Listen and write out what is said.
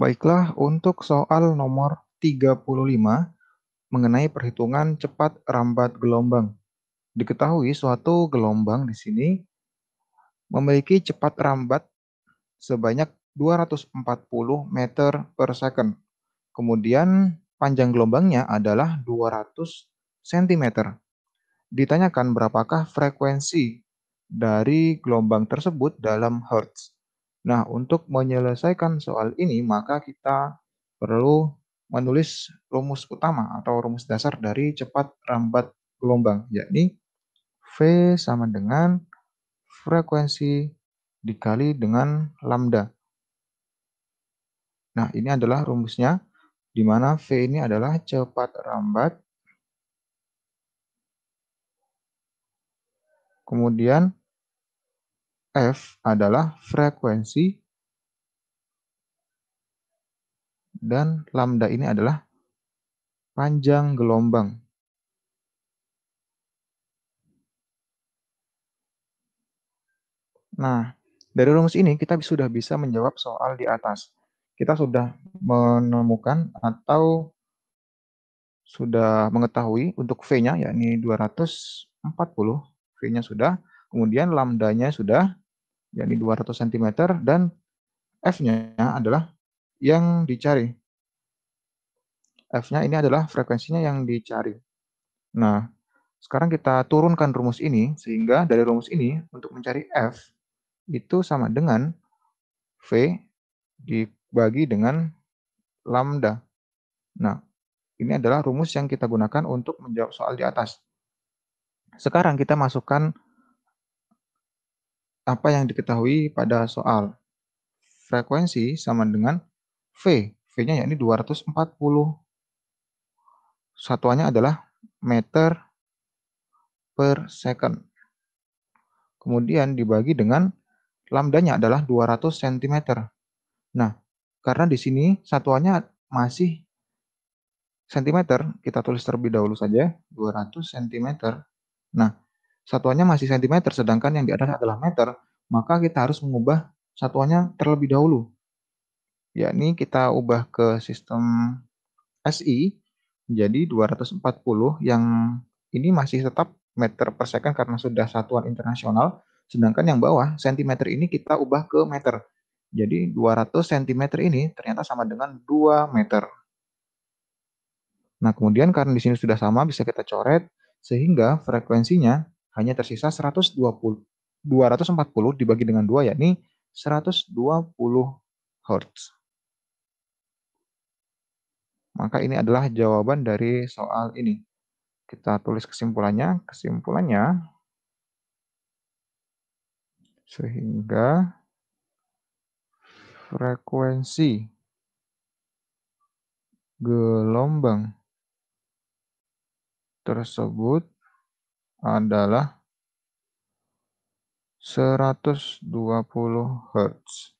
Baiklah, untuk soal nomor 35 mengenai perhitungan cepat rambat gelombang. Diketahui suatu gelombang di sini memiliki cepat rambat sebanyak 240 meter per second. Kemudian panjang gelombangnya adalah 200 cm. Ditanyakan berapakah frekuensi dari gelombang tersebut dalam hertz. Nah, untuk menyelesaikan soal ini, maka kita perlu menulis rumus utama atau rumus dasar dari cepat rambat gelombang, yakni V sama dengan frekuensi dikali dengan lambda. Nah, ini adalah rumusnya, di mana V ini adalah cepat rambat. Kemudian F adalah frekuensi dan lambda ini adalah panjang gelombang. Nah, dari rumus ini kita sudah bisa menjawab soal di atas. Kita sudah menemukan atau sudah mengetahui untuk V-nya, yakni 240, V-nya sudah, kemudian lambdanya sudah, yakni 200 cm dan F-nya adalah yang dicari. F-nya ini adalah frekuensinya yang dicari. Nah, sekarang kita turunkan rumus ini sehingga dari rumus ini untuk mencari F itu sama dengan V dibagi dengan lambda. Nah, ini adalah rumus yang kita gunakan untuk menjawab soal di atas. Sekarang kita masukkan apa yang diketahui pada soal. Frekuensi sama dengan V. V-nya yakni 240. Satuannya adalah meter per second. Kemudian dibagi dengan lambdanya adalah 200 cm. Nah, karena di sini satuannya masih cm, kita tulis terlebih dahulu saja 200 cm. Nah, satuannya masih sentimeter, sedangkan yang di atas adalah meter, maka kita harus mengubah satuannya terlebih dahulu. Yakni kita ubah ke sistem SI menjadi 240 yang ini masih tetap meter per second karena sudah satuan internasional, sedangkan yang bawah sentimeter ini kita ubah ke meter. Jadi 200 cm ini ternyata sama dengan 2 meter. Nah, kemudian karena di sini sudah sama bisa kita coret sehingga frekuensinya hanya tersisa 120 240 dibagi dengan 2 yakni 120 Hz. Maka ini adalah jawaban dari soal ini. Kita tulis kesimpulannya. Kesimpulannya sehingga frekuensi gelombang tersebut adalah 120 Hz.